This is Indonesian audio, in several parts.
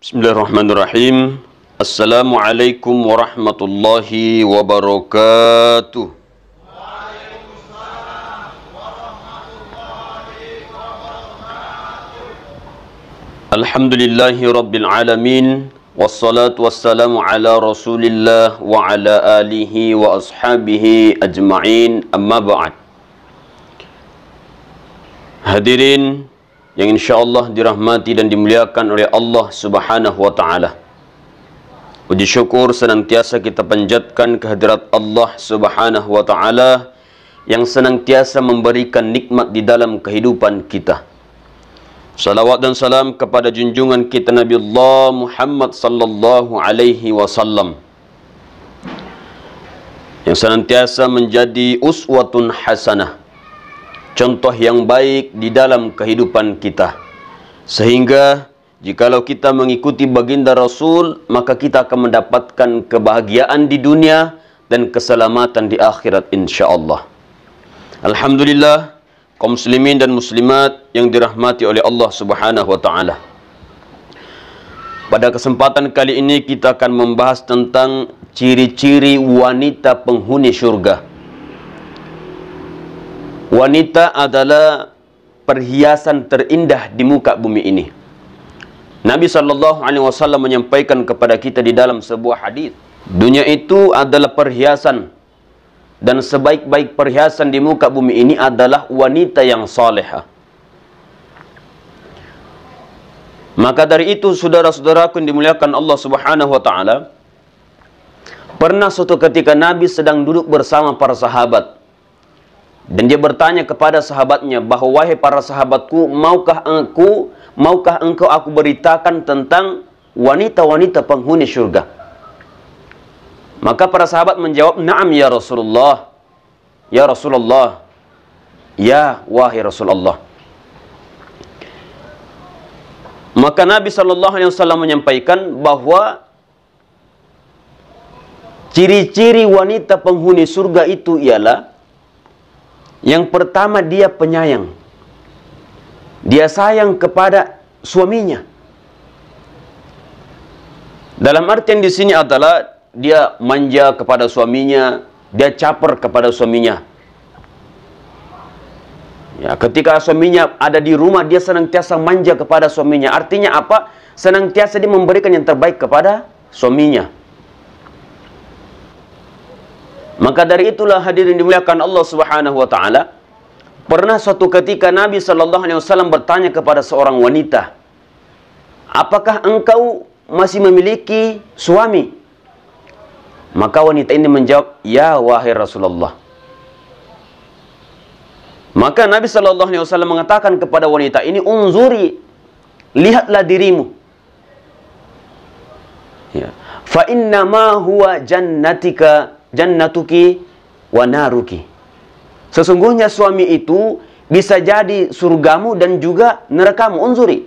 بسم الله الرحمن الرحيم السلام عليكم ورحمة الله وبركاته الحمد لله رب العالمين والصلاة والسلام على رسول الله وعلى آله وأصحابه أجمعين أما بعد Hadirin yang insya-Allah dirahmati dan dimuliakan oleh Allah Subhanahu wa taala. Puji syukur senantiasa kita panjatkan kehadirat Allah Subhanahu wa taala yang senantiasa memberikan nikmat di dalam kehidupan kita. Salawat dan salam kepada junjungan kita Nabi Allah Muhammad sallallahu alaihi wasallam. Yang senantiasa menjadi uswatun hasanah contoh yang baik di dalam kehidupan kita. Sehingga jikalau kita mengikuti baginda Rasul, maka kita akan mendapatkan kebahagiaan di dunia dan keselamatan di akhirat insya-Allah. Alhamdulillah kaum muslimin dan muslimat yang dirahmati oleh Allah Subhanahu wa taala. Pada kesempatan kali ini kita akan membahas tentang ciri-ciri wanita penghuni syurga. Wanita adalah perhiasan terindah di muka bumi ini. Nabi saw menyampaikan kepada kita di dalam sebuah hadis, dunia itu adalah perhiasan dan sebaik-baik perhiasan di muka bumi ini adalah wanita yang salehah. Maka dari itu saudara-saudaraku yang dimuliakan Allah Subhanahu wa taala, pernah suatu ketika Nabi sedang duduk bersama para sahabat. Dan dia bertanya kepada sahabatnya bahwa wahai para sahabatku, maukah engkau maukah engkau aku beritakan tentang wanita-wanita penghuni surga? Maka para sahabat menjawab, "Na'am ya Rasulullah." Ya Rasulullah. Ya wahai Rasulullah. Maka Nabi sallallahu alaihi wasallam menyampaikan bahwa ciri-ciri wanita penghuni surga itu ialah yang pertama dia penyayang. Dia sayang kepada suaminya. Dalam artian di sini adalah dia manja kepada suaminya, dia caper kepada suaminya. Ya, ketika suaminya ada di rumah, dia senantiasa manja kepada suaminya. Artinya apa? Senantiasa dia memberikan yang terbaik kepada suaminya. Maka dari itulah hadirin dimuliakan Allah Subhanahu wa taala. Pernah suatu ketika Nabi sallallahu alaihi wasallam bertanya kepada seorang wanita, "Apakah engkau masih memiliki suami?" Maka wanita ini menjawab, "Ya wahai Rasulullah." Maka Nabi Shallallahu Alaihi Wasallam mengatakan kepada wanita ini, "Unzuri, lihatlah dirimu. Ya. Fa inna ma huwa jannatika jannatuki wa naruki. Sesungguhnya suami itu bisa jadi surgamu dan juga mu, Unzuri.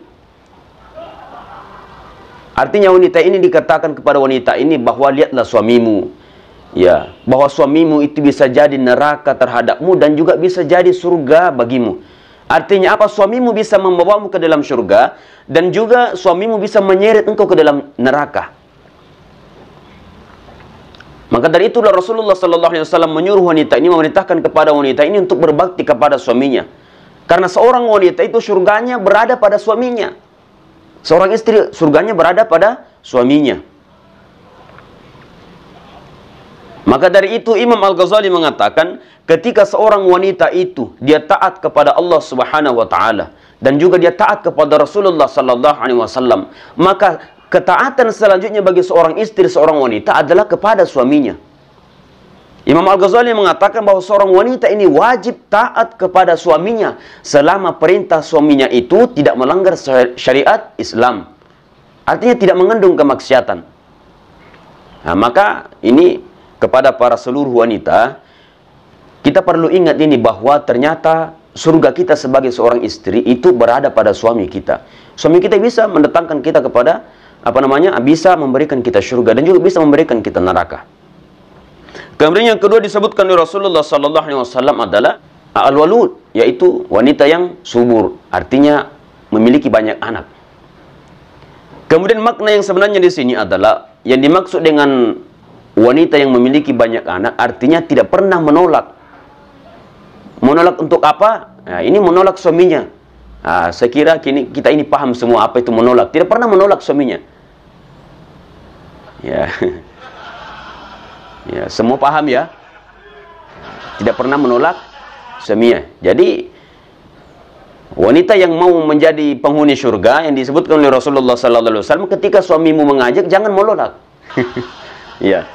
Artinya wanita ini dikatakan kepada wanita ini bahwa lihatlah suamimu. Ya, bahwa suamimu itu bisa jadi neraka terhadapmu dan juga bisa jadi surga bagimu. Artinya apa? Suamimu bisa membawamu ke dalam surga dan juga suamimu bisa menyeret engkau ke dalam neraka. Maka dari itulah Rasulullah sallallahu alaihi wasallam menyuruh wanita ini memerintahkan kepada wanita ini untuk berbakti kepada suaminya. Karena seorang wanita itu surganya berada pada suaminya. Seorang istri surganya berada pada suaminya. Maka dari itu Imam Al-Ghazali mengatakan ketika seorang wanita itu dia taat kepada Allah Subhanahu wa taala dan juga dia taat kepada Rasulullah sallallahu alaihi wasallam maka Ketaatan selanjutnya bagi seorang istri, seorang wanita adalah kepada suaminya. Imam Al-Ghazali mengatakan bahwa seorang wanita ini wajib taat kepada suaminya selama perintah suaminya itu tidak melanggar syariat Islam. Artinya tidak mengandung kemaksiatan. Nah, maka ini kepada para seluruh wanita, kita perlu ingat ini bahwa ternyata surga kita sebagai seorang istri itu berada pada suami kita. Suami kita bisa mendatangkan kita kepada apa namanya bisa memberikan kita surga dan juga bisa memberikan kita neraka. Kemudian yang kedua disebutkan oleh Rasulullah Sallallahu Alaihi Wasallam adalah al-walud, yaitu wanita yang subur, artinya memiliki banyak anak. Kemudian makna yang sebenarnya di sini adalah yang dimaksud dengan wanita yang memiliki banyak anak, artinya tidak pernah menolak. Menolak untuk apa? Nah, ini menolak suaminya. Nah, saya kira kini, kita ini paham semua apa itu menolak. Tidak pernah menolak suaminya. Ya. Ya, semua paham ya? Tidak pernah menolak semia. Jadi wanita yang mau menjadi penghuni surga yang disebutkan oleh Rasulullah sallallahu alaihi wasallam ketika suamimu mengajak jangan menolak. ya.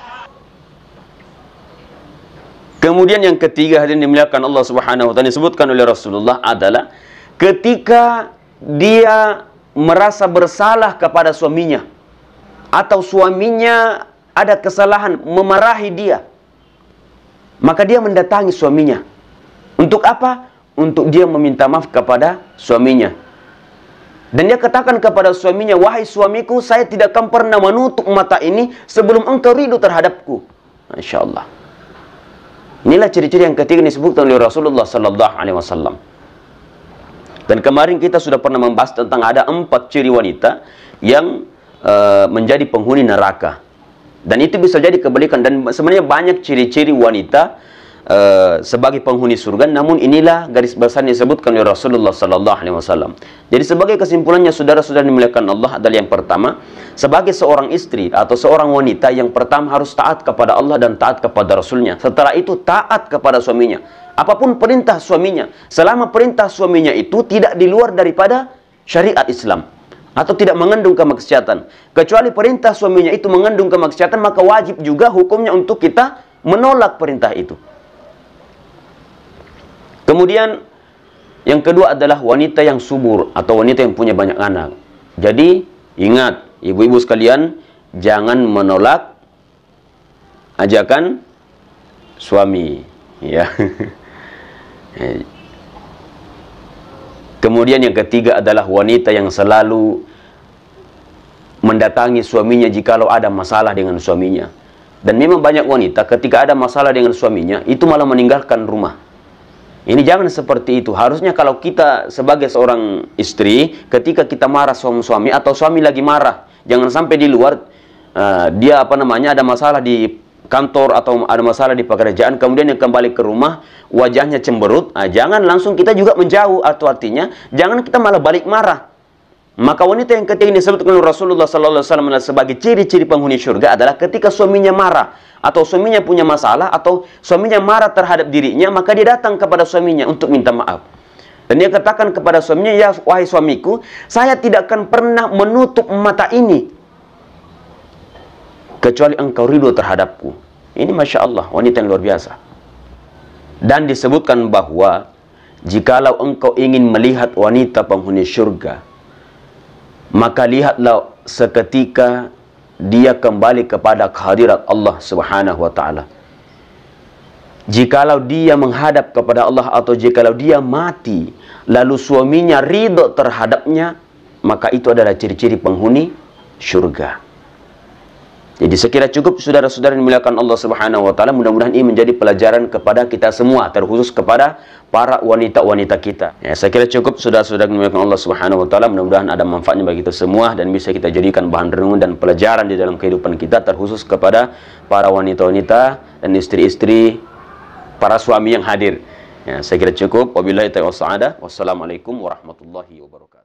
Kemudian yang ketiga hadirin dimuliakan Allah Subhanahu wa taala disebutkan oleh Rasulullah adalah ketika dia merasa bersalah kepada suaminya atau suaminya ada kesalahan memarahi dia maka dia mendatangi suaminya untuk apa untuk dia meminta maaf kepada suaminya dan dia katakan kepada suaminya wahai suamiku saya tidak akan pernah menutup mata ini sebelum engkau ridu terhadapku Masya Allah inilah ciri-ciri yang ketiga disebutkan oleh Rasulullah sallallahu alaihi wasallam dan kemarin kita sudah pernah membahas tentang ada empat ciri wanita yang Eh, menjadi penghuni neraka. Dan itu bisa jadi kebalikan dan sebenarnya banyak ciri-ciri wanita uh, sebagai penghuni surga namun inilah garis besar yang disebutkan oleh Rasulullah sallallahu alaihi wasallam. Jadi sebagai kesimpulannya saudara-saudara dimuliakan Allah adalah yang pertama sebagai seorang istri atau seorang wanita yang pertama harus taat kepada Allah dan taat kepada Rasulnya. Setelah itu taat kepada suaminya. Apapun perintah suaminya, selama perintah suaminya itu tidak di luar daripada syariat Islam atau tidak mengandung kemaksiatan. Kecuali perintah suaminya itu mengandung kemaksiatan, maka wajib juga hukumnya untuk kita menolak perintah itu. Kemudian yang kedua adalah wanita yang subur atau wanita yang punya banyak anak. Jadi ingat ibu-ibu sekalian jangan menolak ajakan suami ya. Kemudian yang ketiga adalah wanita yang selalu mendatangi suaminya jikalau ada masalah dengan suaminya. Dan memang banyak wanita ketika ada masalah dengan suaminya, itu malah meninggalkan rumah. Ini jangan seperti itu. Harusnya kalau kita sebagai seorang istri, ketika kita marah suami-suami atau suami lagi marah, jangan sampai di luar uh, dia apa namanya ada masalah di kantor atau ada masalah di pekerjaan, kemudian yang kembali ke rumah wajahnya cemberut, nah, jangan langsung kita juga menjauh atau artinya jangan kita malah balik marah. Maka wanita yang ketiga ini disebutkan oleh Rasulullah sallallahu alaihi wasallam sebagai ciri-ciri penghuni surga adalah ketika suaminya marah atau suaminya punya masalah atau suaminya marah terhadap dirinya, maka dia datang kepada suaminya untuk minta maaf. Dan dia katakan kepada suaminya, "Ya wahai suamiku, saya tidak akan pernah menutup mata ini kecuali engkau ridho terhadapku." Ini Masya Allah, wanita yang luar biasa. Dan disebutkan bahwa, jikalau engkau ingin melihat wanita penghuni surga, maka lihatlah seketika dia kembali kepada kehadiran Allah Subhanahu wa taala. Jikalau dia menghadap kepada Allah atau jikalau dia mati lalu suaminya ridho terhadapnya, maka itu adalah ciri-ciri penghuni syurga. Jadi sekira cukup saudara-saudara yang dimuliakan Allah Subhanahu wa taala, mudah-mudahan ini menjadi pelajaran kepada kita semua, terkhusus kepada para wanita-wanita kita. Ya, saya kira cukup saudara-saudara yang dimuliakan Allah Subhanahu wa taala, mudah-mudahan ada manfaatnya bagi kita semua dan bisa kita jadikan bahan renungan dan pelajaran di dalam kehidupan kita terkhusus kepada para wanita-wanita dan istri-istri para suami yang hadir. Ya, saya kira cukup. Wabillahi taufiq Wassalamualaikum warahmatullahi wabarakatuh.